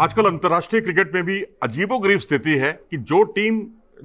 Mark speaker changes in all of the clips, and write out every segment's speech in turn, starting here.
Speaker 1: आजकल अंतर्राष्ट्रीय क्रिकेट में भी अजीबो गरीब स्थिति है कि जो टीम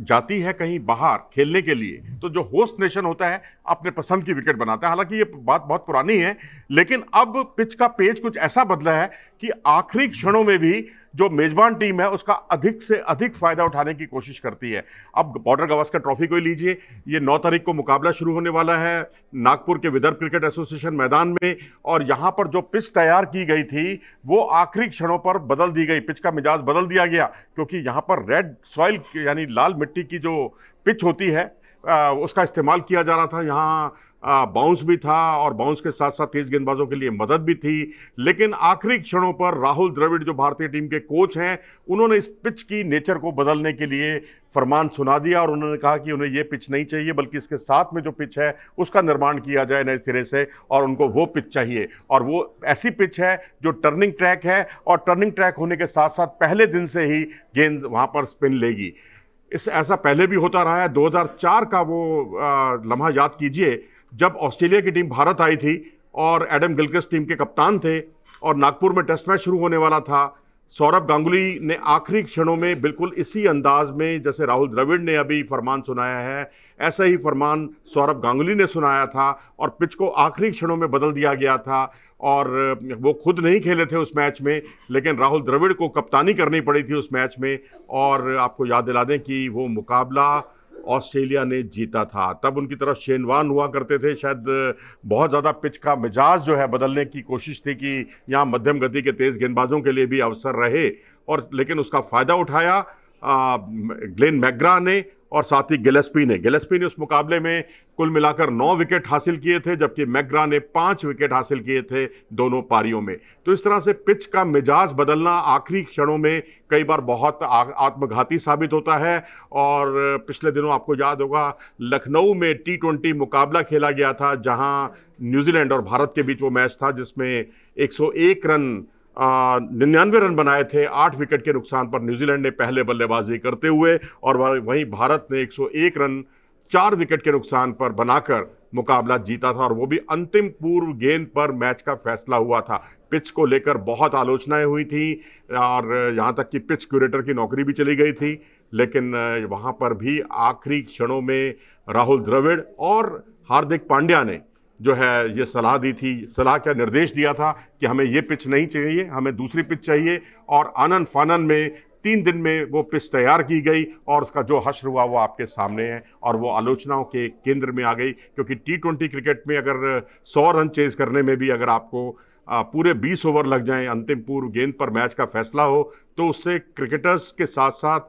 Speaker 1: जाती है कहीं बाहर खेलने के लिए तो जो होस्ट नेशन होता है अपने पसंद की विकेट बनाता है हालांकि ये बात बहुत पुरानी है लेकिन अब पिच का पेज कुछ ऐसा बदला है कि आखिरी क्षणों में भी जो मेजबान टीम है उसका अधिक से अधिक फ़ायदा उठाने की कोशिश करती है अब बॉर्डर का ट्रॉफी को ही लीजिए ये नौ तारीख को मुकाबला शुरू होने वाला है नागपुर के विदर्भ क्रिकेट एसोसिएशन मैदान में और यहाँ पर जो पिच तैयार की गई थी वो आखिरी क्षणों पर बदल दी गई पिच का मिजाज बदल दिया गया क्योंकि यहाँ पर रेड सॉइल यानी लाल मिट्टी की जो पिच होती है उसका इस्तेमाल किया जा रहा था यहाँ बाउंस भी था और बाउंस के साथ साथ तेज गेंदबाजों के लिए मदद भी थी लेकिन आखिरी क्षणों पर राहुल द्रविड़ जो भारतीय टीम के कोच हैं उन्होंने इस पिच की नेचर को बदलने के लिए फरमान सुना दिया और उन्होंने कहा कि उन्हें ये पिच नहीं चाहिए बल्कि इसके साथ में जो पिच है उसका निर्माण किया जाए नए सिरे से और उनको वो पिच चाहिए और वो ऐसी पिच है जो टर्निंग ट्रैक है और टर्निंग ट्रैक होने के साथ साथ पहले दिन से ही गेंद वहाँ पर स्पिन लेगी इस ऐसा पहले भी होता रहा है 2004 का वो लम्हा याद कीजिए जब ऑस्ट्रेलिया की टीम भारत आई थी और एडम गिलक्रिस्ट टीम के कप्तान थे और नागपुर में टेस्ट मैच शुरू होने वाला था सौरभ गांगुली ने आखिरी क्षणों में बिल्कुल इसी अंदाज में जैसे राहुल द्रविड़ ने अभी फरमान सुनाया है ऐसा ही फरमान सौरभ गांगुली ने सुनाया था और पिच को आखिरी क्षणों में बदल दिया गया था और वो खुद नहीं खेले थे उस मैच में लेकिन राहुल द्रविड़ को कप्तानी करनी पड़ी थी उस मैच में और आपको याद दिला दें कि वो मुकाबला ऑस्ट्रेलिया ने जीता था तब उनकी तरफ शेनवान हुआ करते थे शायद बहुत ज़्यादा पिच का मिजाज जो है बदलने की कोशिश थी कि यहाँ मध्यम गति के तेज़ गेंदबाजों के लिए भी अवसर रहे और लेकिन उसका फ़ायदा उठाया ग्लेन मैग्रा ने और साथ ही गिलेस्पी ने गिलेस्पी ने उस मुकाबले में कुल मिलाकर नौ विकेट हासिल किए थे जबकि मैग्रा ने पांच विकेट हासिल किए थे दोनों पारियों में तो इस तरह से पिच का मिजाज बदलना आखिरी क्षणों में कई बार बहुत आत्मघाती साबित होता है और पिछले दिनों आपको याद होगा लखनऊ में टी ट्वेंटी मुकाबला खेला गया था जहां न्यूजीलैंड और भारत के बीच वो मैच था जिसमें 101 रन निन्यानवे रन बनाए थे आठ विकेट के नुकसान पर न्यूजीलैंड ने पहले बल्लेबाजी करते हुए और वहीं भारत ने 101 रन चार विकेट के नुकसान पर बनाकर मुकाबला जीता था और वो भी अंतिम पूर्व गेंद पर मैच का फैसला हुआ था पिच को लेकर बहुत आलोचनाएं हुई थी और यहाँ तक कि पिच क्यूरेटर की नौकरी भी चली गई थी लेकिन वहाँ पर भी आखिरी क्षणों में राहुल द्रविड़ और हार्दिक पांड्या ने जो है ये सलाह दी थी सलाह का निर्देश दिया था कि हमें ये पिच नहीं चाहिए हमें दूसरी पिच चाहिए और आनन फानन में तीन दिन में वो पिच तैयार की गई और उसका जो हश्र हुआ वो आपके सामने है और वो आलोचनाओं के केंद्र में आ गई क्योंकि टी ट्वेंटी क्रिकेट में अगर सौ रन चेज करने में भी अगर आपको पूरे 20 ओवर लग जाएं अंतिम पूर्व गेंद पर मैच का फैसला हो तो उससे क्रिकेटर्स के साथ साथ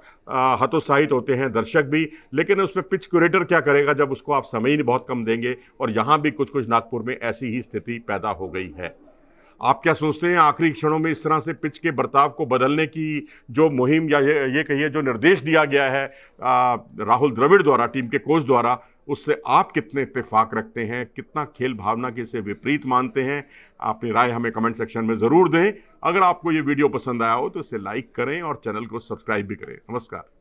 Speaker 1: हतोत्साहित होते हैं दर्शक भी लेकिन उसमें पिच क्यूरेटर क्या करेगा जब उसको आप समय ही बहुत कम देंगे और यहाँ भी कुछ कुछ नागपुर में ऐसी ही स्थिति पैदा हो गई है आप क्या सोचते हैं आखिरी क्षणों में इस तरह से पिच के बर्ताव को बदलने की जो मुहिम या ये, ये कहिए जो निर्देश दिया गया है आ, राहुल द्रविड़ द्वारा टीम के कोच द्वारा उससे आप कितने इतफाक़ रखते हैं कितना खेल भावना के इसे विपरीत मानते हैं अपनी राय हमें कमेंट सेक्शन में ज़रूर दें अगर आपको ये वीडियो पसंद आया हो तो इसे लाइक करें और चैनल को सब्सक्राइब भी करें नमस्कार